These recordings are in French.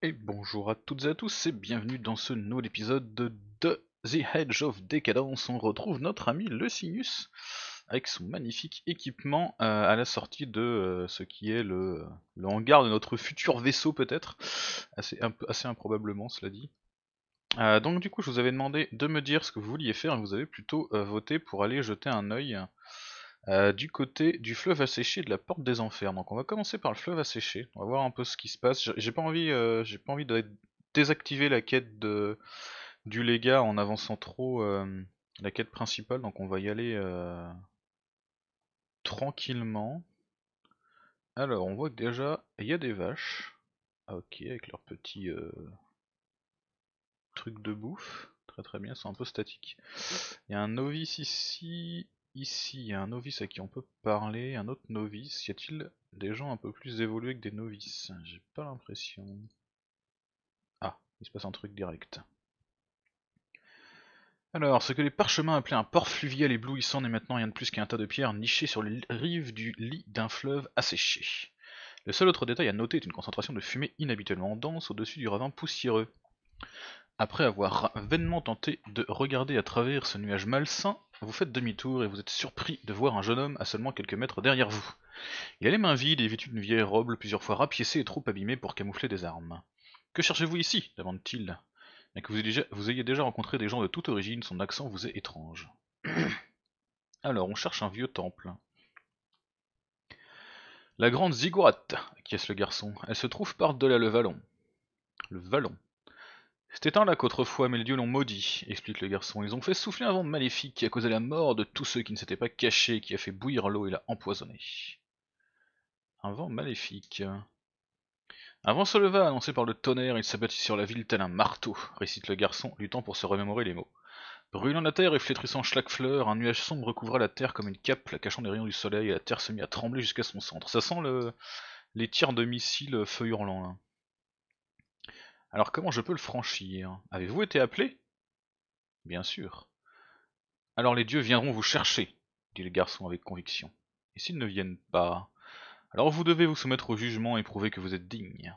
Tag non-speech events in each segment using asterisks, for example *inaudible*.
Et bonjour à toutes et à tous et bienvenue dans ce nouvel épisode de The Hedge of Decadence. On retrouve notre ami le Sinus avec son magnifique équipement euh, à la sortie de euh, ce qui est le, hangar de notre futur vaisseau peut-être. Assez, improbablement cela dit. Euh, donc du coup je vous avais demandé de me dire ce que vous vouliez faire et vous avez plutôt voté pour aller jeter un œil euh, du côté du fleuve asséché de la porte des enfers. Donc on va commencer par le fleuve asséché, on va voir un peu ce qui se passe. J'ai pas envie, euh, j'ai pas envie de désactiver la quête de, du Lega en avançant trop euh, la quête principale, donc on va y aller tranquillement. Alors on voit que déjà il y a des vaches, ah, ok, avec leur petit truc de bouffe. Très très bien, c'est un peu statique. Il y a un novice ici, Ici, il y a un novice à qui on peut parler, un autre novice. Y a-t-il des gens un peu plus évolués que des novices J'ai pas l'impression. Ah, il se passe un truc direct. Alors, ce que les parchemins appelaient un port fluvial éblouissant n'est maintenant rien de plus qu'un tas de pierres nichées sur les rives du lit d'un fleuve asséché. Le seul autre détail à noter est une concentration de fumée inhabituellement dense au-dessus du ravin poussiéreux. Après avoir vainement tenté de regarder à travers ce nuage malsain, vous faites demi-tour et vous êtes surpris de voir un jeune homme à seulement quelques mètres derrière vous. Il a les mains vides et vêtu d'une vieille robe plusieurs fois rapiécée et trop abîmée pour camoufler des armes. Que cherchez-vous ici demande-t-il. Mais que vous ayez, déjà, rencontré des gens de toute origine, son accent vous est étrange. *clears throat* Alors, on cherche un vieux temple. La grande ziggurat, acquiesce le garçon. Elle se trouve par-delà le vallon. Le vallon. « C'était un lac autrefois, mais les dieux l'ont maudit, explique le garçon. Ils ont fait souffler un vent maléfique qui a causé la mort de tous ceux qui ne s'étaient pas cachés, qui a fait bouillir l'eau et l'a empoisonnée. Un vent maléfique. Un vent se leva, annoncé par le tonnerre, il s'abattit sur la ville tel un marteau, récite le garçon, luttant pour se remémorer les mots. Brûlant la terre et flétrissant chaque fleur, un nuage sombre recouvra la terre comme une cape, la cachant des rayons du soleil, et la terre se mit à trembler jusqu'à son centre. Ça sent le... les tirs de missiles feu hurlant, hein. Alors comment je peux le franchir Avez-vous été appelé Bien sûr. Alors les dieux viendront vous chercher, dit le garçon avec conviction. Et s'ils ne viennent pas, alors vous devez vous soumettre au jugement et prouver que vous êtes digne.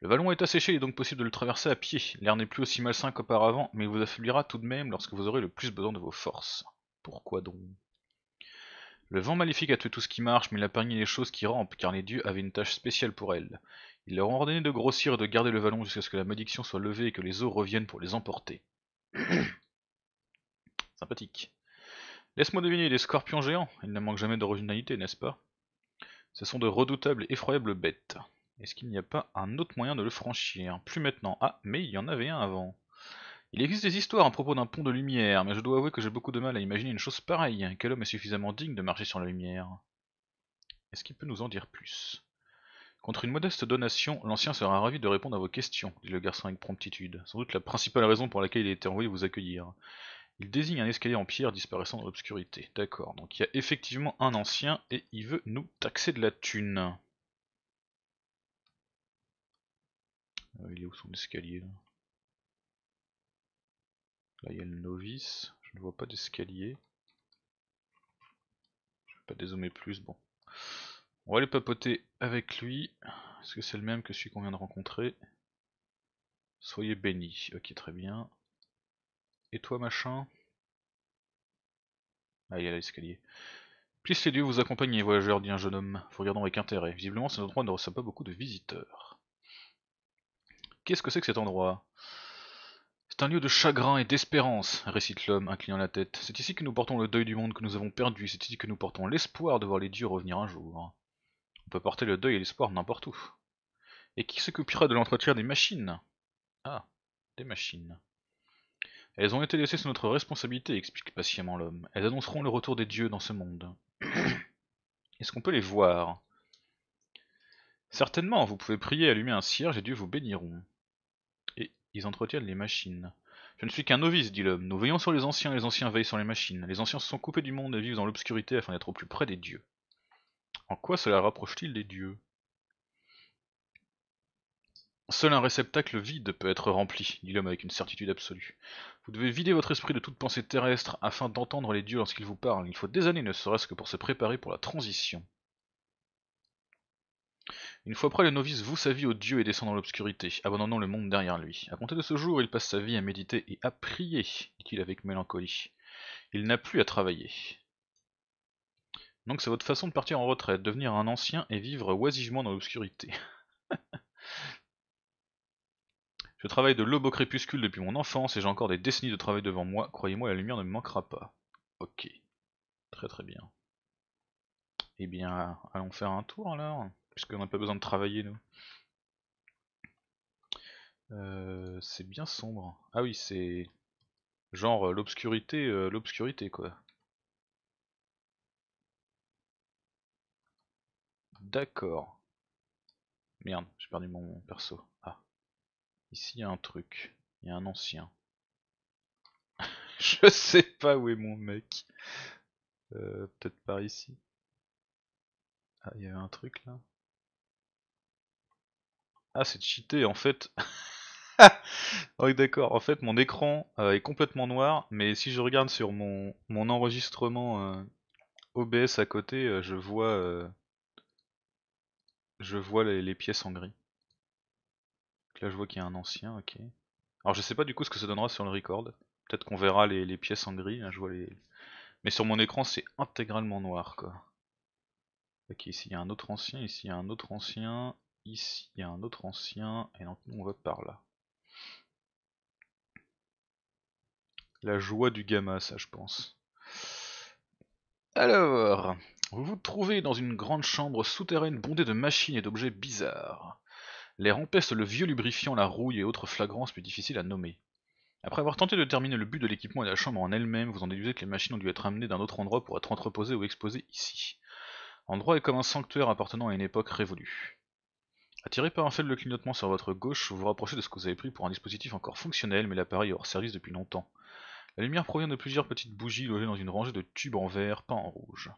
Le vallon est asséché, il est donc possible de le traverser à pied. L'air n'est plus aussi malsain qu'auparavant, mais il vous affaiblira tout de même lorsque vous aurez le plus besoin de vos forces. Pourquoi donc le vent maléfique a tué tout ce qui marche, mais il a permis les choses qui rampent, car les dieux avaient une tâche spéciale pour elles. Ils leur ont ordonné de grossir et de garder le vallon jusqu'à ce que la malédiction soit levée et que les eaux reviennent pour les emporter. *coughs* Sympathique. Laisse-moi deviner, les scorpions géants, ils ne manquent jamais d'originalité, n'est-ce pas Ce sont de redoutables, effroyables bêtes. Est-ce qu'il n'y a pas un autre moyen de le franchir Plus maintenant. Ah, mais il y en avait un avant. Il existe des histoires à propos d'un pont de lumière, mais je dois avouer que j'ai beaucoup de mal à imaginer une chose pareille. Quel homme est suffisamment digne de marcher sur la lumière Est-ce qu'il peut nous en dire plus Contre une modeste donation, l'ancien sera ravi de répondre à vos questions, dit le garçon avec promptitude, sans doute la principale raison pour laquelle il a été envoyé vous accueillir. Il désigne un escalier en pierre disparaissant dans l'obscurité. D'accord, donc il y a effectivement un ancien et il veut nous taxer de la thune. Euh, il est où son escalier Là il y a le novice, je ne vois pas d'escalier. Je ne vais pas dézoomer plus, bon. On va aller papoter avec lui. Est-ce que c'est le même que celui qu'on vient de rencontrer Soyez bénis. Ok, très bien. Et toi, machin Ah, il y a l'escalier. Puisse les dieux vous accompagnez, voyageurs, dit un jeune homme, vous regardant avec intérêt. Visiblement, cet endroit ne reçoit pas beaucoup de visiteurs. Qu'est-ce que c'est que cet endroit c'est un lieu de chagrin et d'espérance, récite l'homme, inclinant la tête. C'est ici que nous portons le deuil du monde que nous avons perdu, c'est ici que nous portons l'espoir de voir les dieux revenir un jour. On peut porter le deuil et l'espoir n'importe où. Et qui s'occupera de l'entretien des machines Ah, des machines. Elles ont été laissées sous notre responsabilité, explique patiemment l'homme. Elles annonceront le retour des dieux dans ce monde. *coughs* Est-ce qu'on peut les voir Certainement, vous pouvez prier, allumer un cierge et Dieu vous béniront. Ils entretiennent les machines. Je ne suis qu'un novice, dit l'homme. Nous veillons sur les anciens, et les anciens veillent sur les machines. Les anciens se sont coupés du monde et vivent dans l'obscurité afin d'être au plus près des dieux. En quoi cela rapproche-t-il des dieux Seul un réceptacle vide peut être rempli, dit l'homme avec une certitude absolue. Vous devez vider votre esprit de toute pensée terrestre afin d'entendre les dieux lorsqu'ils vous parlent. Il faut des années ne serait-ce que pour se préparer pour la transition. Une fois près, le novice voue sa vie au Dieu et descend dans l'obscurité, abandonnant le monde derrière lui. À compter de ce jour, il passe sa vie à méditer et à prier, dit-il avec mélancolie. Il n'a plus à travailler. Donc c'est votre façon de partir en retraite, devenir un ancien et vivre oisivement dans l'obscurité. *laughs* Je travaille de l'aube au crépuscule depuis mon enfance et j'ai encore des décennies de travail devant moi. Croyez-moi, la lumière ne me manquera pas. Ok. Très très bien. Eh bien, allons faire un tour alors. Puisqu'on n'a pas besoin de travailler, nous. Euh, c'est bien sombre. Ah oui, c'est... Genre euh, l'obscurité, euh, l'obscurité quoi. D'accord. Merde, j'ai perdu mon perso. Ah. Ici il y a un truc. Il y a un ancien. *laughs* Je sais pas où est mon mec. Peut-être par ici. Ah, il y avait un truc là. Ah, c'est cheaté en fait. *laughs* Ah oui, d'accord. En fait, mon écran euh, est complètement noir, mais si je regarde sur mon, mon enregistrement euh, OBS à côté, euh, je vois, je vois les, pièces en gris. là, je vois qu'il y a un ancien, ok. Alors, je sais pas du coup ce que ça donnera sur le record. Peut-être qu'on verra les, pièces en gris. Hein, je Mais sur mon écran, c'est intégralement noir, quoi. Ok, ici il y a un autre ancien, ici il y a un autre ancien, Ici, il y a un autre ancien, et donc nous on va par là. La joie du gamma, ça je pense. Alors, vous vous trouvez dans une grande chambre souterraine bondée de machines et d'objets bizarres. Les empeste le vieux lubrifiant, la rouille et autres flagrances plus difficiles à nommer. Après avoir tenté de terminer le but de l'équipement et de la chambre en elle-même, vous en déduisez que les machines ont dû être amenées d'un autre endroit pour être entreposées ou exposées ici. Endroit est comme un sanctuaire appartenant à une époque révolue. Attiré par un faible clignotement sur votre gauche, vous vous rapprochez de ce que vous avez pris pour un dispositif encore fonctionnel, mais l'appareil est hors service depuis longtemps. La lumière provient de plusieurs petites bougies logées dans une rangée de tubes en verre peints en rouge.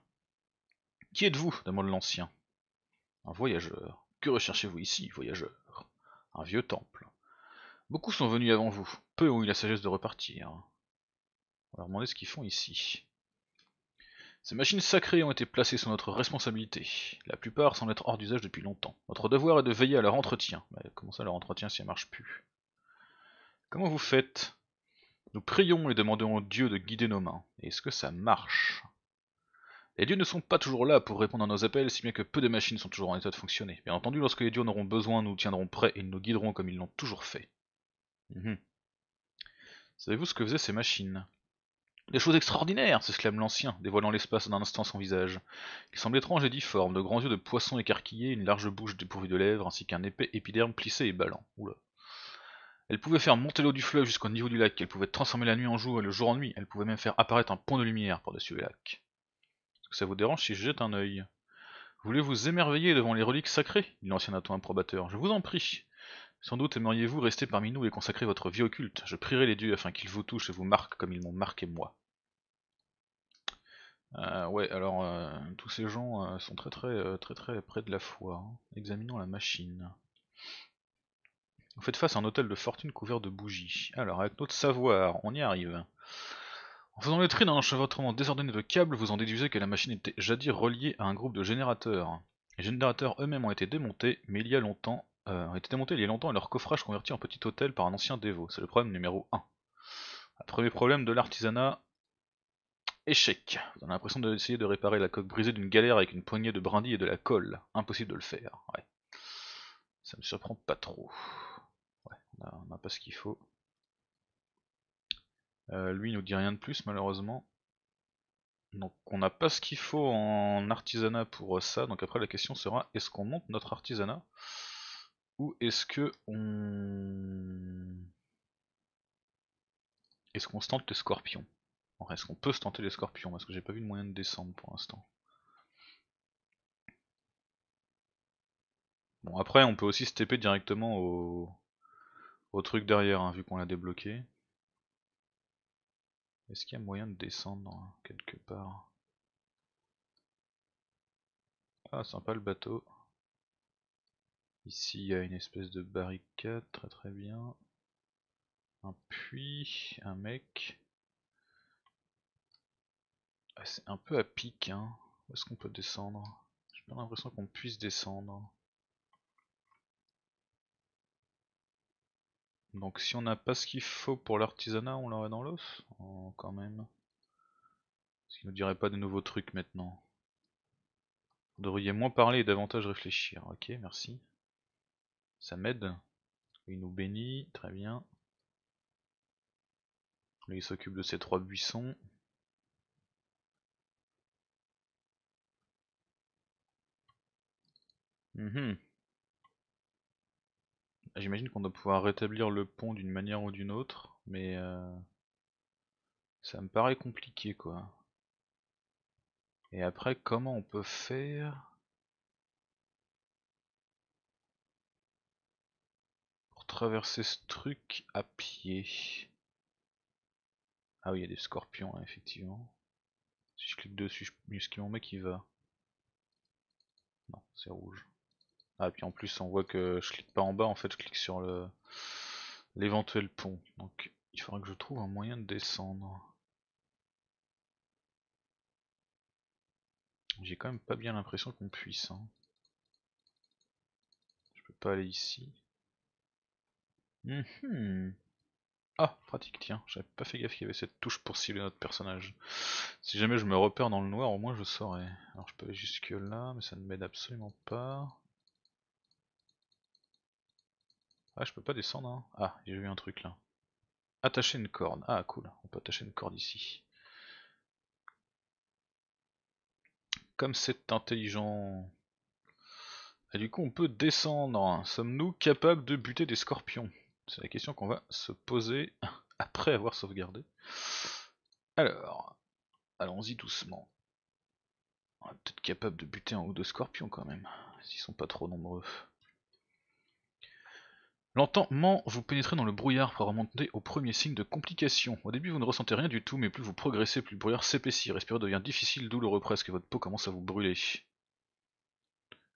Qui êtes-vous demande l'ancien. Un voyageur. Que recherchez-vous ici, voyageur Un vieux temple. Beaucoup sont venus avant vous. Peu ont eu la sagesse de repartir. On va leur demander ce qu'ils font ici. Ces machines sacrées ont été placées sous notre responsabilité, la plupart semblent être hors d'usage depuis longtemps. Notre devoir est de veiller à leur entretien. Mais comment ça leur entretien si elles marche plus Comment vous faites Nous prions et demandons au Dieu de guider nos mains. Est-ce que ça marche Les dieux ne sont pas toujours là pour répondre à nos appels, si bien que peu de machines sont toujours en état de fonctionner. Bien entendu, lorsque les dieux en auront besoin, nous tiendrons prêts et nous guiderons comme ils l'ont toujours fait. Mhm. Savez-vous ce que faisaient ces machines des choses extraordinaires s'exclame l'ancien, dévoilant l'espace d'un instant son visage. Il semble étrange et difforme, de grands yeux de poisson écarquillés, une large bouche dépourvue de lèvres, ainsi qu'un épais épiderme plissé et ballant. Oula. Elle pouvait faire monter l'eau du fleuve jusqu'au niveau du lac, elle pouvait transformer la nuit en jour et le jour en nuit, elle pouvait même faire apparaître un pont de lumière par-dessus le lac. Est-ce que ça vous dérange si je jette un œil Voulez-vous émerveiller devant les reliques sacrées dit l'ancien à ton improbateur. Je vous en prie. Sans doute aimeriez-vous rester parmi nous et consacrer votre vie au culte. Je prierai les dieux afin qu'ils vous touchent et vous marquent comme ils m'ont marqué moi. Euh, ouais, alors euh, tous ces gens euh, sont très très très très près de la foi. Hein. Examinons la machine. Vous faites face à un hôtel de fortune couvert de bougies. Alors avec notre savoir, on y arrive. En faisant le tri d'un enchevêtrement désordonné de câbles, vous en déduisez que la machine était jadis reliée à un groupe de générateurs. Les générateurs eux-mêmes ont été démontés, mais il y a longtemps, euh, ont été démontés il y a longtemps et leur coffrage converti en petit hôtel par un ancien dévot. C'est le problème numéro 1. Premier problème de l'artisanat, échec. On a l'impression d'essayer de réparer la coque brisée d'une galère avec une poignée de brindilles et de la colle. Impossible de le faire, ouais. Ça me surprend pas trop. on n'a pas ce qu'il faut. Euh, lui ne nous dit rien de plus malheureusement. Donc on n'a pas ce qu'il faut en artisanat pour ça, donc après la question sera est-ce qu'on monte notre artisanat ou est-ce que on... Est-ce qu'on se tente le scorpion Est-ce qu'on peut se tenter les scorpions Parce que j'ai pas vu de moyen de descendre pour l'instant. Bon après on peut aussi se directement au, au truc derrière hein, vu qu'on l'a débloqué. Est-ce qu'il y a moyen de descendre quelque part Ah sympa le bateau. Ici, il y a une espèce de barricade, très très bien. Un puits, un mec. Ah, c'est un peu à pic, hein. Où est-ce qu'on peut descendre J'ai pas l'impression qu'on puisse descendre. Donc si on n'a pas ce qu'il faut pour l'artisanat, on l'aurait dans l'os oh, Quand même. Ce qui nous dirait pas de nouveaux trucs maintenant. Vous devriez moins parler et davantage réfléchir. Ok, merci. Ça m'aide Il nous bénit, très bien. Lui, il s'occupe de ces trois buissons. Mhm. J'imagine qu'on doit pouvoir rétablir le pont d'une manière ou d'une autre, mais euh, ça me paraît compliqué quoi. Et après, comment on peut faire traverser ce truc à pied. Ah oui, il y a des scorpions, hein, effectivement. Si je clique dessus, je... ce qui va. Non, c'est rouge. Ah, et puis en plus, on voit que je clique pas en bas, en fait, je clique sur l'éventuel pont. Donc, il faudra que je trouve un moyen de descendre. J'ai quand même pas bien l'impression qu'on puisse. Hein. Je peux pas aller ici. Mhm. Ah, pratique, tiens, j'avais pas fait gaffe qu'il y avait cette touche pour cibler notre personnage. Si jamais je me repère dans le noir, au moins je saurais. Alors je peux aller jusque là, mais ça ne m'aide absolument pas. Ah, je peux pas descendre, hein. Ah, j'ai vu un truc là. Attacher une corde. Ah, cool, on peut attacher une corde ici. Comme c'est intelligent. Et du coup, on peut descendre. Sommes-nous capables de buter des scorpions c'est la question qu'on va se poser *laughs* après avoir sauvegardé. Alors, allons-y doucement. On va peut-être capable de buter un ou deux scorpions quand même, s'ils sont pas trop nombreux. Lentement, vous pénétrez dans le brouillard pour remonter au premier signe de complication. Au début, vous ne ressentez rien du tout, mais plus vous progressez, plus le brouillard s'épaissit. Respirer devient difficile, douloureux presque, et votre peau commence à vous brûler.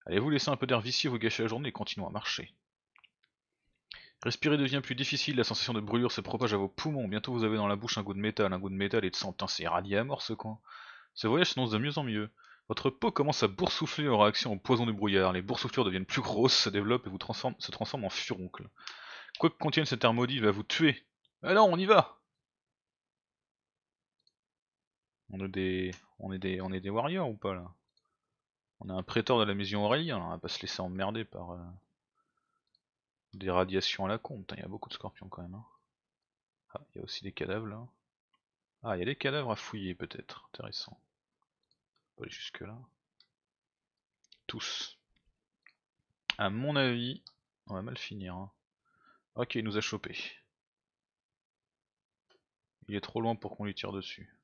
Allez vous laisser un peu d'air vicié vous gâcher la journée et continuez à marcher. Respirer devient plus difficile, la sensation de brûlure se propage à vos poumons, bientôt vous avez dans la bouche un goût de métal, un goût de métal et de sang, c'est irradié à mort ce coin. Ce voyage s'annonce de mieux en mieux. Votre peau commence à boursoufler en réaction au poison du brouillard, les boursouflures deviennent plus grosses, se développent et vous transforment, se transforment en furoncles. Quoi que contienne cette air maudit va vous tuer. Alors eh on y va On est des. On est des. On est des warriors ou pas là On a un prétor de la maison Aurélien, on va pas se laisser emmerder par. Euh, des radiations à la con, il y a beaucoup de scorpions quand même. Hein. Ah, il y a aussi des cadavres là. Ah, il y a des cadavres à fouiller peut-être, intéressant. On aller jusque là. Tous. À mon avis, on va mal finir. Hein. Ok, il nous a chopé. Il est trop loin pour qu'on lui tire dessus.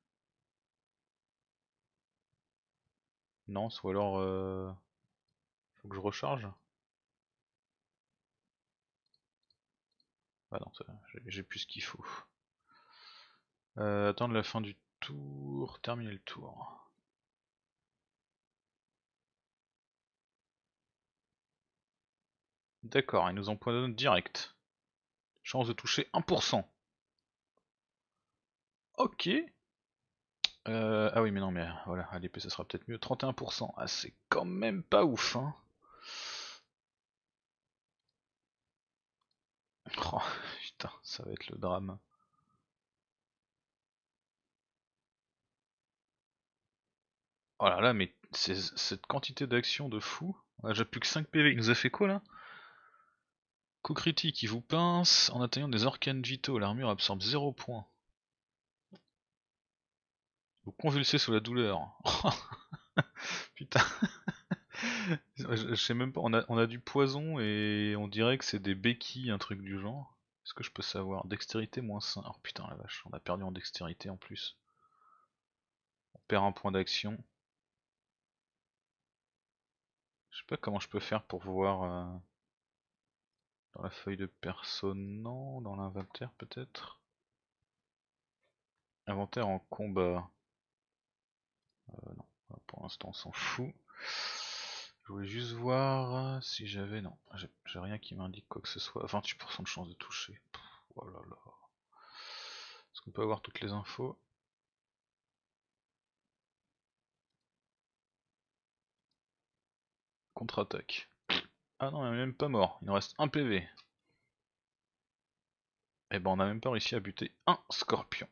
Non, soit alors... Euh, faut que je recharge Ah non, j'ai plus ce qu'il faut. Euh, attendre la fin du tour, terminer le tour. D'accord, ils nous empoisonne direct. Chance de toucher 1%. Ok. Euh, ah oui, mais non, mais voilà, à l'épée, ça sera peut-être mieux. 31%. Ah, c'est quand même pas ouf, hein. Oh, *laughs* putain, ça va être le drame. Oh là là, mais cette quantité d'action de fou. J'ai plus que 5 PV. Il nous a fait quoi là Coup critique, il vous pince en atteignant des vitaux. L'armure absorbe 0 points. Vous convulsez sous la douleur. *laughs* Putain je, sais même pas, on a, du poison et on dirait que c'est des béquilles, un truc du genre. Est-ce que je peux savoir Dextérité moins 5. Oh putain la vache, on a perdu en dextérité en plus. On perd un point d'action. Je sais pas comment je peux faire pour voir euh, dans la feuille de personne, non, dans l'inventaire peut-être. Inventaire en combat. Euh, non, pour l'instant on s'en fout. Je voulais juste voir euh, si j'avais. Non, j'ai rien qui m'indique quoi que ce soit. 28% de chance de toucher. oh là là. Est-ce qu'on peut avoir toutes les infos Contre-attaque. Ah non, on n'est même pas mort. Il nous reste un PV. Et eh ben, on n'a même pas réussi à buter un scorpion.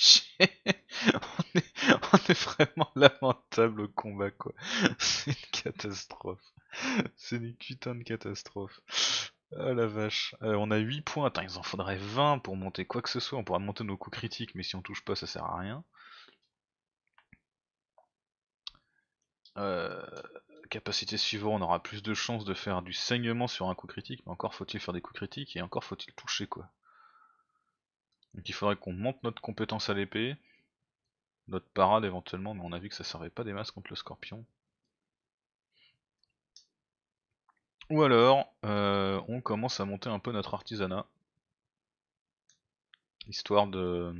*laughs* on, est, vraiment lamentable au combat, quoi. *laughs* C'est une catastrophe. C'est une putain de catastrophe. Oh la vache. Euh, on a 8 points. Attends, il en faudrait 20 pour monter quoi que ce soit. On pourra monter nos coups critiques, mais si on touche pas, ça sert à rien. Euh, capacité suivante, on aura plus de chances de faire du saignement sur un coup critique, mais encore faut-il faire des coups critiques et encore faut-il toucher quoi. Donc il faudrait qu'on monte notre compétence à l'épée, notre parade éventuellement, mais on a vu que ça servait pas des masses contre le scorpion. Ou alors, euh, on commence à monter un peu notre artisanat, histoire de...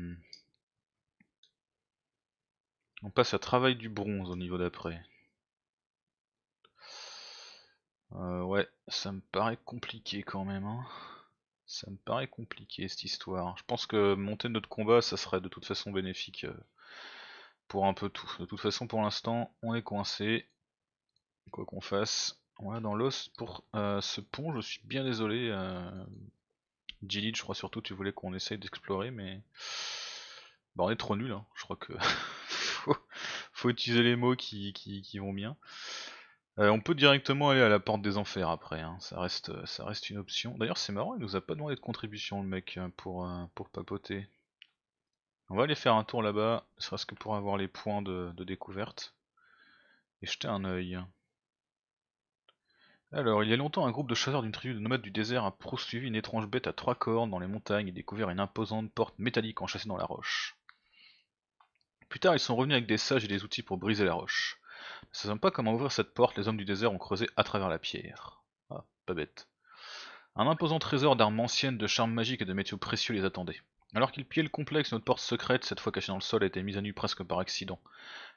On passe à travail du bronze au niveau d'après. Euh, ouais, ça me paraît compliqué quand même. Hein. Ça me paraît compliqué cette histoire. Je pense que monter notre combat, ça serait de toute façon bénéfique euh, pour un peu tout. De toute façon, pour l'instant, on est coincé. Quoi qu'on fasse, on est dans l'os. Pour euh, ce pont, je suis bien désolé. Euh, je crois surtout tu voulais qu'on essaye d'explorer, mais bah, on est trop nul. Hein. Je crois que *laughs* faut, utiliser les mots qui vont bien. Euh, on peut directement aller à la porte des enfers après, hein. ça, reste, euh, ça reste une option. D'ailleurs c'est marrant, il nous a pas demandé de contribution le mec hein, pour, euh, pour papoter. On va aller faire un tour là-bas, serait-ce que pour avoir les points de, découverte. Et jeter un œil. Alors, il y a longtemps, un groupe de chasseurs d'une tribu de nomades du désert a poursuivi une étrange bête à trois cornes dans les montagnes et découvert une imposante porte métallique enchâssée dans la roche. Plus tard, ils sont revenus avec des sages et des outils pour briser la roche. Ne sachant pas comment ouvrir cette porte, les hommes du désert ont creusé à travers la pierre. Ah, pas bête. Un imposant trésor d'armes anciennes, de charmes magiques et de métaux précieux les attendait. Alors qu'ils pillaient le complexe, notre porte secrète, cette fois cachée dans le sol, a été mise à nu presque par accident.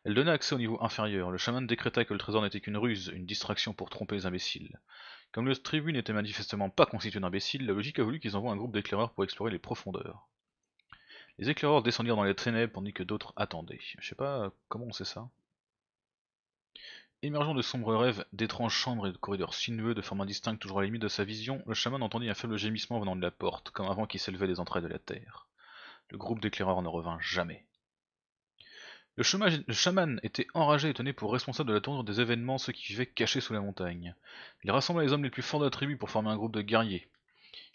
Elle donnait accès au niveau inférieur. Le chaman décréta que le trésor n'était qu'une ruse, une distraction pour tromper les imbéciles. Comme le tribu n'était manifestement pas constitué d'imbéciles, la logique a voulu qu'ils envoient un groupe d'éclaireurs pour explorer les profondeurs. Les éclaireurs descendirent dans les ténèbres tandis que d'autres attendaient. Je sais pas comment on sait ça. Émergeant de sombres rêves, d'étranges chambres et de corridors sinueux, de forme indistincte toujours à la limite de sa vision, le chaman entendit un faible gémissement venant de la porte, comme un vent qui s'élevait des entrailles de la terre. Le groupe d'éclaireurs ne revint jamais. Le, chaman était enragé et tenait pour responsable de la tournure des événements ceux qui vivaient cachés sous la montagne. Il rassembla les hommes les plus forts de la tribu pour former un groupe de guerriers.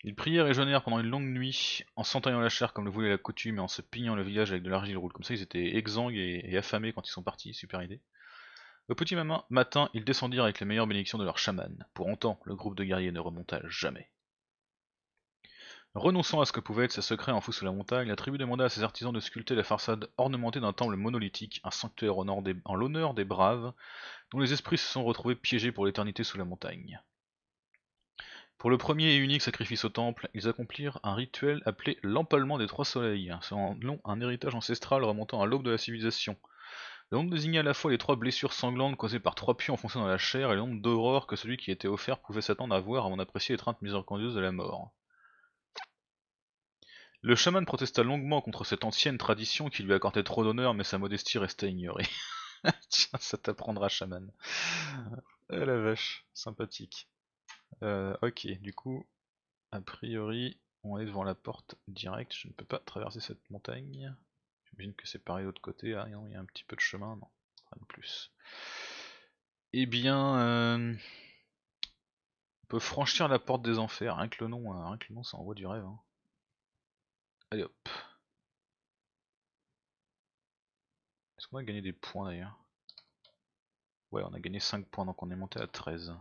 Ils prièrent et jeûnèrent pendant une longue nuit, en s'entaillant la chair comme le voulait la coutume et en se pignant le village avec de l'argile roule, Comme ça, ils étaient exsangues et... et affamés quand ils sont partis, super idée. Le petit matin, ils descendirent avec les meilleures bénédictions de leur chaman. Pour autant, le groupe de guerriers ne remonta jamais. Renonçant à ce que pouvait être ses secrets enfouis sous la montagne, la tribu demanda à ses artisans de sculpter la façade ornementée d'un temple monolithique, un sanctuaire en l'honneur des braves, dont les esprits se sont retrouvés piégés pour l'éternité sous la montagne. Pour le premier et unique sacrifice au temple, ils accomplirent un rituel appelé l'empalement des trois soleils, selon un héritage ancestral remontant à l'aube de la civilisation, le désignait à la fois les trois blessures sanglantes causées par trois puits enfoncés dans la chair et l'ombre d'horreur que celui qui était offert pouvait s'attendre à voir avant d'apprécier traintes misérables de la mort. Le chaman protesta longuement contre cette ancienne tradition qui lui accordait trop d'honneur, mais sa modestie restait ignorée. *laughs* Tiens, ça t'apprendra, chaman. Ah la vache, sympathique. Euh, ok, du coup, a priori, on est devant la porte directe, je ne peux pas traverser cette montagne. J'imagine que c'est pareil de l'autre côté. Hein, il y a un petit peu de chemin, non, rien de plus. Eh bien, euh, on peut franchir la porte des enfers, rien que le nom, hein, rien que le nom, ça envoie du rêve. Hein. Allez hop. Est-ce qu'on a gagné des points d'ailleurs Ouais, on a gagné 5 points, donc on est monté à 13.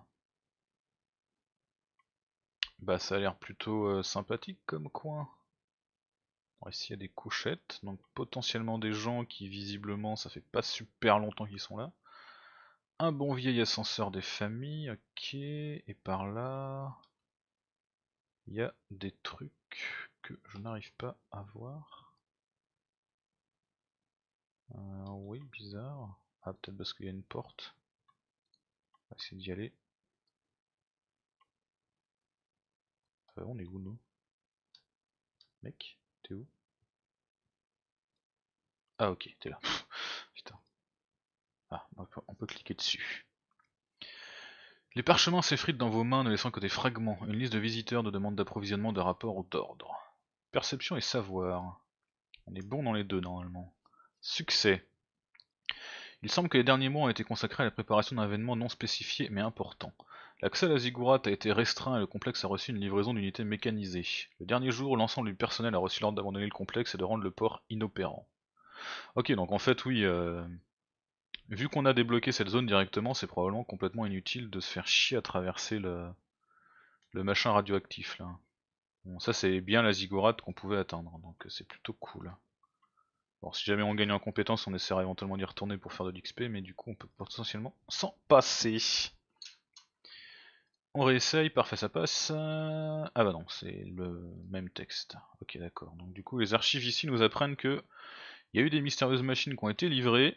Bah ça a l'air plutôt euh, sympathique comme coin ici il y a des couchettes, donc potentiellement des gens qui visiblement ça fait pas super longtemps qu'ils sont là. Un bon vieil ascenseur des familles, ok, et par là il y a des trucs que je n'arrive pas à voir. Euh, oui, bizarre. Ah, peut-être parce qu'il y a une porte. On va essayer d'y aller. Euh, on est où nous Mec ah ok, t'es là. *laughs* Putain. Ah, on peut cliquer dessus. Les parchemins s'effritent dans vos mains, ne laissant que des fragments. Une liste de visiteurs de demandes d'approvisionnement de rapports ou d'ordres Perception et savoir. On est bon dans les deux normalement. Succès. Il semble que les derniers mois ont été consacrés à la préparation d'un événement non spécifié mais important. L'accès à la ziggurat a été restreint et le complexe a reçu une livraison d'unités mécanisées. Le dernier jour, l'ensemble du personnel a reçu l'ordre d'abandonner le complexe et de rendre le port inopérant. Ok, donc en fait, oui, euh, vu qu'on a débloqué cette zone directement, c'est probablement complètement inutile de se faire chier à traverser le, machin radioactif là. Bon, ça c'est bien la ziggurat qu'on pouvait atteindre, donc c'est plutôt cool. Bon, si jamais on gagne en compétence, on essaiera éventuellement d'y retourner pour faire de l'XP, mais du coup on peut potentiellement s'en passer. On réessaye parfait ça passe. Ah bah non, c'est le même texte. Ok, d'accord. Donc du coup, les archives ici nous apprennent que il y a eu des mystérieuses machines qui ont été livrées.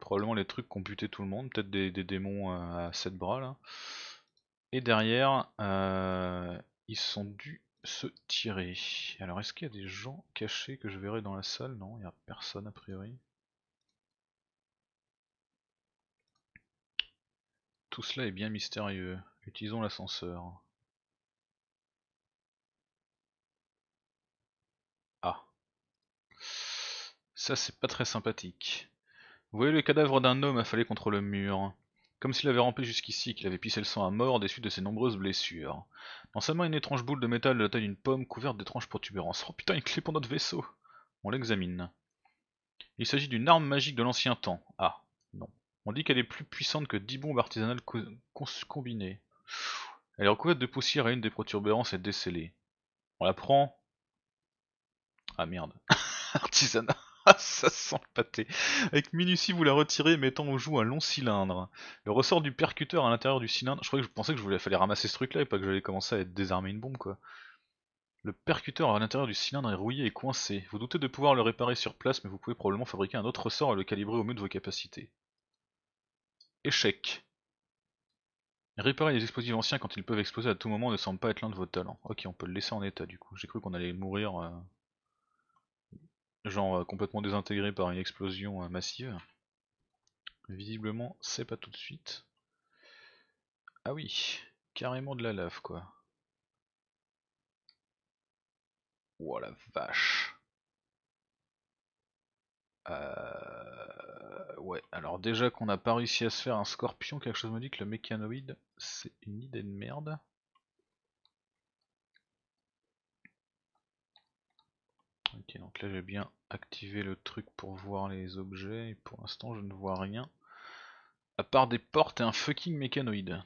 Probablement les trucs qu'ont puté tout le monde, peut-être des, démons à 7 bras là. Et derrière, euh, ils sont dû se tirer. Alors est-ce qu'il y a des gens cachés que je verrai dans la salle Non, il n'y a personne a priori. Tout cela est bien mystérieux. Utilisons l'ascenseur. Ah. Ça c'est pas très sympathique. Vous voyez le cadavre d'un homme affalé contre le mur comme s'il avait rempli jusqu'ici qu'il avait pissé le sang à mort des suites de ses nombreuses blessures. Dans sa main, une étrange boule de métal de la taille d'une pomme couverte d'étranges protubérances. Oh putain, une clé pour notre vaisseau On l'examine. Il s'agit d'une arme magique de l'ancien temps. Ah, non. On dit qu'elle est plus puissante que dix bombes artisanales combinées. Elle est recouverte de poussière et une des protubérances est décelée. On la prend. Ah merde. *laughs* Artisanat. Ah, ça sent le pâté. Avec minutie, vous la retirez, mettant au joue un long cylindre. Le ressort du percuteur à l'intérieur du cylindre. Je crois que je pensais que je voulais fallait ramasser ce truc-là et pas que j'allais commencer à désarmer une bombe, quoi. Le percuteur à l'intérieur du cylindre est rouillé et coincé. Vous doutez de pouvoir le réparer sur place, mais vous pouvez probablement fabriquer un autre ressort et le calibrer au mieux de vos capacités. Échec. Réparer les explosifs anciens quand ils peuvent exploser à tout moment ne semble pas être l'un de vos talents. Ok, on peut le laisser en état du coup. J'ai cru qu'on allait mourir, euh, genre euh, complètement désintégré par une explosion euh, massive. Visiblement, c'est pas tout de suite. Ah oui, carrément de la lave quoi. Oh la vache. Alors déjà qu'on n'a pas réussi à se faire un scorpion, quelque chose me dit que le mécanoïde, c'est une idée de merde. Ok, donc là j'ai bien activé le truc pour voir les objets, et pour l'instant je ne vois rien. À part des portes et un fucking mécanoïde.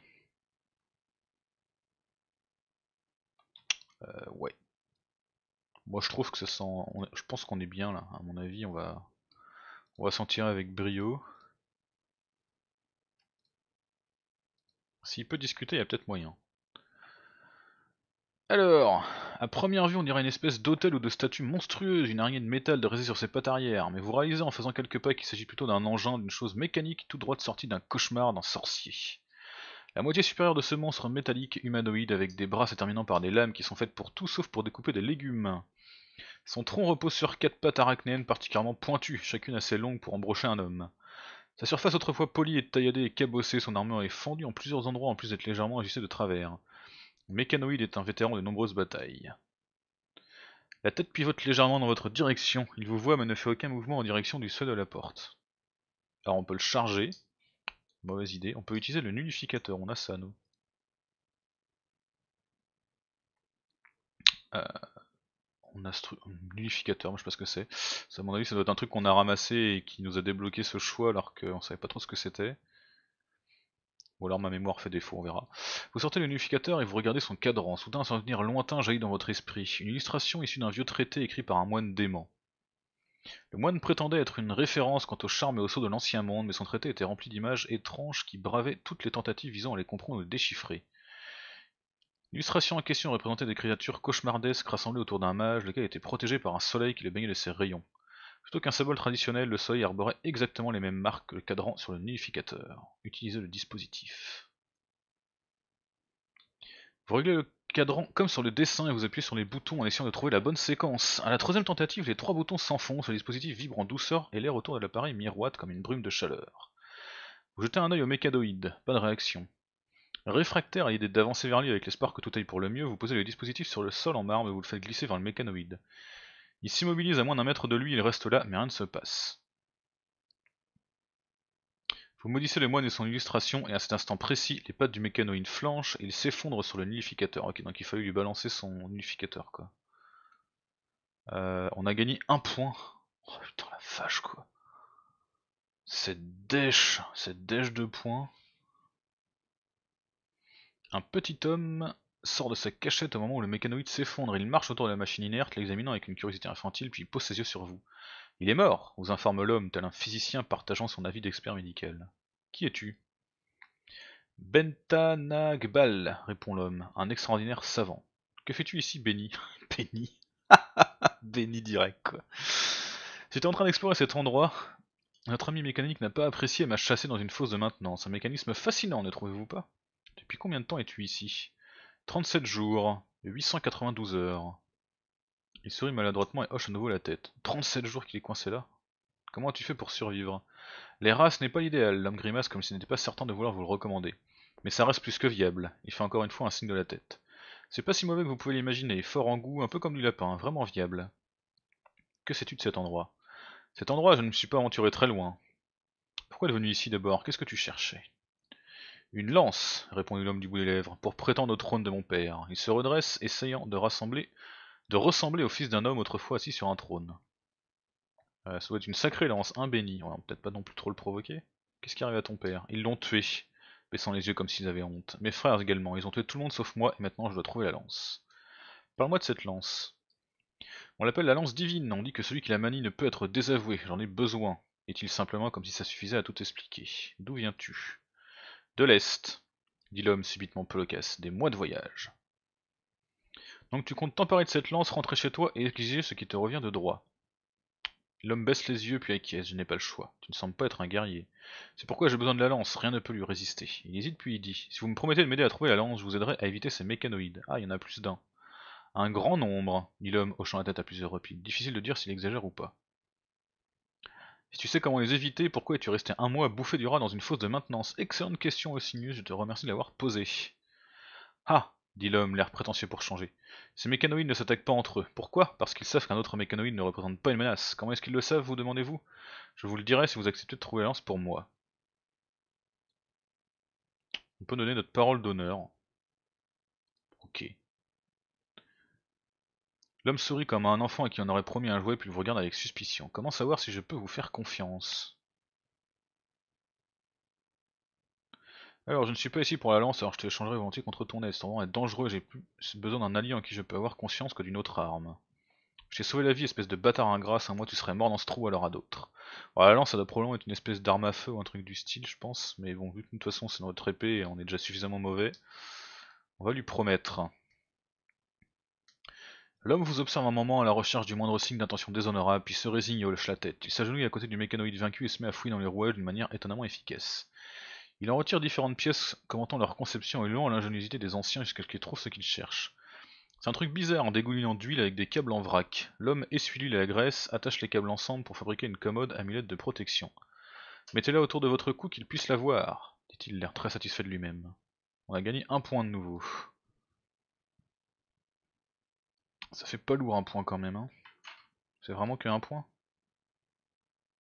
Euh, ouais. Moi je trouve que ça sent... je pense qu'on est bien là, à mon avis on va... On va s'en tirer avec brio. S'il peut discuter, il y a peut-être moyen. Alors, à première vue, on dirait une espèce d'hôtel ou de statue monstrueuse, une araignée de métal dressée sur ses pattes arrière, mais vous réalisez en faisant quelques pas qu'il s'agit plutôt d'un engin, d'une chose mécanique tout droit sortie d'un cauchemar, d'un sorcier. La moitié supérieure de ce monstre métallique humanoïde avec des bras se terminant par des lames qui sont faites pour tout sauf pour découper des légumes. Son tronc repose sur quatre pattes arachnéennes particulièrement pointues, chacune assez longue pour embrocher un homme. Sa surface autrefois polie est tailladée et cabossée, son armure est fendue en plusieurs endroits en plus d'être légèrement agissée de travers. Mécanoïde est un vétéran de nombreuses batailles. La tête pivote légèrement dans votre direction, il vous voit mais ne fait aucun mouvement en direction du sol de la porte. Alors on peut le charger, mauvaise idée, on peut utiliser le nullificateur, on a ça nous. Euh, un unificateur, moi je sais pas ce que c'est. Ça, à mon avis, ça doit être un truc qu'on a ramassé et qui nous a débloqué ce choix alors qu'on savait pas trop ce que c'était. Ou alors ma mémoire fait défaut, on verra. Vous sortez le l'unificateur et vous regardez son cadran. Soudain, un souvenir lointain jaillit dans votre esprit. Une illustration issue d'un vieux traité écrit par un moine dément. Le moine prétendait être une référence quant au charme et au sceau de l'ancien monde, mais son traité était rempli d'images étranges qui bravaient toutes les tentatives visant à les comprendre et les déchiffrer. L'illustration en question représentait des créatures cauchemardesques rassemblées autour d'un mage, lequel était protégé par un soleil qui le baignait de ses rayons. Plutôt qu'un symbole traditionnel, le soleil arborait exactement les mêmes marques que le cadran sur le nullificateur. Utilisez le dispositif. Vous réglez le cadran comme sur le dessin et vous appuyez sur les boutons en essayant de trouver la bonne séquence. À la troisième tentative, les trois boutons s'enfoncent, le dispositif vibre en douceur et l'air autour de l'appareil miroite comme une brume de chaleur. Vous jetez un œil au mécadoïde, pas de réaction. Réfractaire à l'idée d'avancer vers lui avec l'espoir que tout aille pour le mieux, vous posez le dispositif sur le sol en marbre et vous le faites glisser vers le mécanoïde. Il s'immobilise à moins d'un mètre de lui, il reste là, mais rien ne se passe. Vous maudissez le moine et son illustration, et à cet instant précis, les pattes du mécanoïde flanchent et il s'effondre sur le nullificateur. Ok, donc il fallait lui balancer son nullificateur, quoi. Euh, on a gagné un point. Oh putain la vache, quoi. Cette dèche, cette dèche de points. Un petit homme sort de sa cachette au moment où le mécanoïde s'effondre. Il marche autour de la machine inerte, l'examinant avec une curiosité infantile, puis il pose ses yeux sur vous. Il est mort, vous informe l'homme, tel un physicien partageant son avis d'expert médical. Qui es-tu Bentanagbal, répond l'homme, un extraordinaire savant. Que fais-tu ici, Béni Béni Béni direct, quoi. J'étais en train d'explorer cet endroit. Notre ami mécanique n'a pas apprécié et m'a chassé dans une fosse de maintenance. Un mécanisme fascinant, ne trouvez-vous pas depuis combien de temps es-tu ici 37 jours, 892 heures. Il sourit maladroitement et hoche à nouveau la tête. 37 jours qu'il est coincé là Comment as-tu fait pour survivre Les races n'est pas l'idéal, l'homme grimace comme s'il n'était pas certain de vouloir vous le recommander. Mais ça reste plus que viable, il fait encore une fois un signe de la tête. C'est pas si mauvais que vous pouvez l'imaginer, fort en goût, un peu comme du lapin, vraiment viable. Que sais-tu de cet endroit Cet endroit, je ne me suis pas aventuré très loin. Pourquoi es-tu venu ici d'abord Qu'est-ce que tu cherchais une lance, répondit l'homme du bout des lèvres, pour prétendre au trône de mon père. Il se redresse, essayant de rassembler, de ressembler au fils d'un homme autrefois assis sur un trône. Euh, ça doit être une sacrée lance, un béni. On va peut-être pas non plus trop le provoquer. Qu'est-ce qui arrive à ton père Ils l'ont tué, baissant les yeux comme s'ils avaient honte. Mes frères également, ils ont tué tout le monde sauf moi, et maintenant je dois trouver la lance. Parle-moi de cette lance. On l'appelle la lance divine, on dit que celui qui la manie ne peut être désavoué, j'en ai besoin. Est-il simplement comme si ça suffisait à tout expliquer D'où viens-tu de l'Est, dit l'homme subitement Polocas, des mois de voyage. Donc tu comptes t'emparer de cette lance, rentrer chez toi et exiger ce qui te revient de droit. L'homme baisse les yeux puis acquiesce, je n'ai pas le choix. Tu ne sembles pas être un guerrier. C'est pourquoi j'ai besoin de la lance, rien ne peut lui résister. Il hésite puis il dit Si vous me promettez de m'aider à trouver la lance, je vous aiderai à éviter ces mécanoïdes. Ah, il y en a plus d'un. Un grand nombre, dit l'homme, hochant la tête à plusieurs reprises. Difficile de dire s'il exagère ou pas. Si tu sais comment les éviter, pourquoi es-tu resté un mois à bouffer du rat dans une fosse de maintenance Excellente question, Osinus, je te remercie de l'avoir posée. Ah dit l'homme, l'air prétentieux pour changer. Ces mécanoïdes ne s'attaquent pas entre eux. Pourquoi Parce qu'ils savent qu'un autre mécanoïde ne représente pas une menace. Comment est-ce qu'ils le savent, vous demandez-vous Je vous le dirai si vous acceptez de trouver lance pour moi. On peut donner notre parole d'honneur. Ok. L'homme sourit comme un enfant à qui on aurait promis un jouet puis vous regarde avec suspicion. Comment savoir si je peux vous faire confiance Alors, je ne suis pas ici pour la lance, alors je te changerai volontiers contre ton aide. Ton est dangereux, j'ai plus besoin d'un allié en qui je peux avoir conscience que d'une autre arme. Je t'ai sauvé la vie, espèce de bâtard ingrat, sans moi tu serais mort dans ce trou alors à d'autres. Alors la lance, ça doit probablement être une espèce d'arme à feu ou un truc du style, je pense, mais bon, vu que de toute façon c'est notre épée et on est déjà suffisamment mauvais, on va lui promettre. L'homme vous observe un moment à la recherche du moindre signe d'intention déshonorable, puis se résigne et hoche la tête. Il s'agenouille à côté du mécanoïde vaincu et se met à fouiller dans les rouages d'une manière étonnamment efficace. Il en retire différentes pièces, commentant leur conception et louant l'ingéniosité des anciens jusqu'à ce qu'ils trouvent ce qu'ils cherchent. C'est un truc bizarre, en dégoulinant d'huile avec des câbles en vrac. L'homme essuie l'huile la graisse, attache les câbles ensemble pour fabriquer une commode amulette de protection. Mettez-la autour de votre cou qu'il puisse la voir, dit-il l'air très satisfait de lui-même. On a gagné un point de nouveau. Ça fait pas lourd un point quand même. Hein. C'est vraiment que un point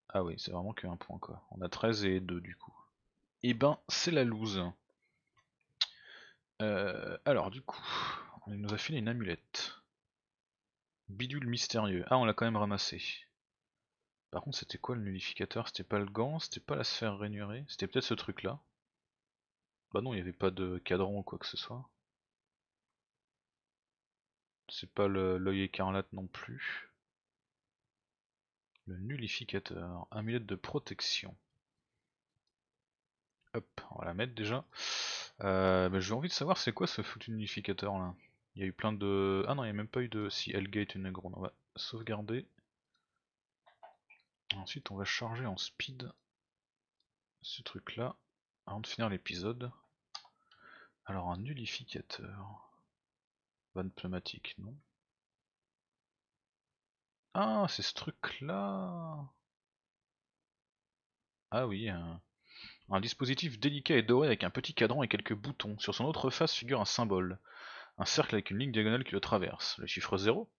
Ah oui, c'est vraiment que un point quoi. On a 13 et 2 du coup. Et eh ben, c'est la loose. Euh, alors du coup, on nous a filé une amulette. Bidule mystérieux. Ah, on l'a quand même ramassé. Par contre, c'était quoi le nullificateur C'était pas le gant, c'était pas la sphère rainurée, c'était peut-être ce truc là. Bah non, il n'y avait pas de cadran ou quoi que ce soit. C'est pas l'œil écarlate non plus. Le nullificateur, amulette de protection. Hop, on va la mettre déjà. Mais euh, bah, J'ai envie de savoir c'est quoi ce foutu nullificateur là. Il y a eu plein de... Ah non, il n'y a même pas eu de... Si, Elgate une gronde, on va sauvegarder. Ensuite, on va charger en speed ce truc là avant de finir l'épisode. Alors un nullificateur pneumatique, non Ah, c'est ce truc-là Ah oui, un... dispositif délicat et doré avec un petit cadran et quelques boutons. Sur son autre face figure un symbole. Un cercle avec une ligne diagonale qui le traverse. Le chiffre 0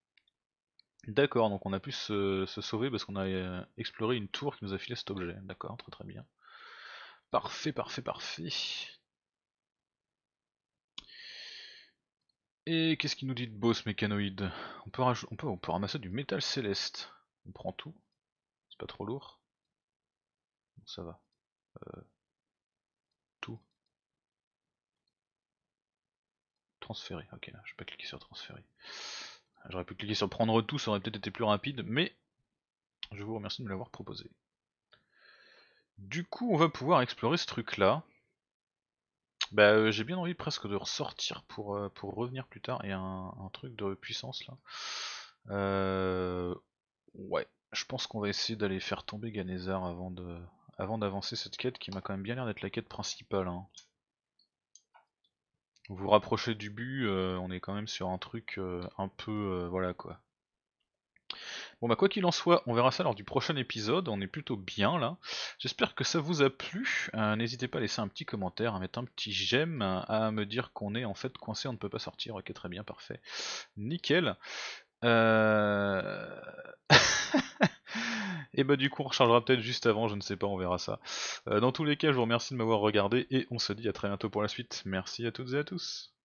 D'accord, donc on a pu se, sauver parce qu'on a euh, exploré une tour qui nous a filé cet objet. D'accord, très très bien. Parfait, parfait, parfait. Et qu'est-ce qu'il nous dit de boss, mécanoïde on peut, on, peut, ramasser du métal céleste. On prend tout. C'est pas trop lourd. ça va. Euh, tout. Transférer. Ok, là, je vais pas cliquer sur transférer. J'aurais pu cliquer sur prendre tout, ça aurait peut-être été plus rapide, mais je vous remercie de me l'avoir proposé. Du coup, on va pouvoir explorer ce truc-là. Bah, euh, j'ai bien envie presque de ressortir pour, euh, pour revenir plus tard. il et un, un truc de puissance là. Euh, ouais, je pense qu'on va essayer d'aller faire tomber Ganesar avant de avant d'avancer cette quête qui m'a quand même bien l'air d'être la quête principale. Hein. Vous vous rapprochez du but, on est quand même sur un truc un peu voilà quoi. Bon bah quoi qu'il en soit, on verra ça lors du prochain épisode, on est plutôt bien là. J'espère que ça vous a plu, euh, n'hésitez pas à laisser un petit commentaire, à mettre un petit j'aime, à me dire qu'on est en fait coincé, on ne peut pas sortir, ok très bien, parfait, nickel. et euh... *laughs* eh bah ben, du coup on rechargera peut-être juste avant, je ne sais pas, on verra ça. Euh, dans tous les cas, je vous remercie de m'avoir regardé et on se dit à très bientôt pour la suite. Merci à toutes et à tous.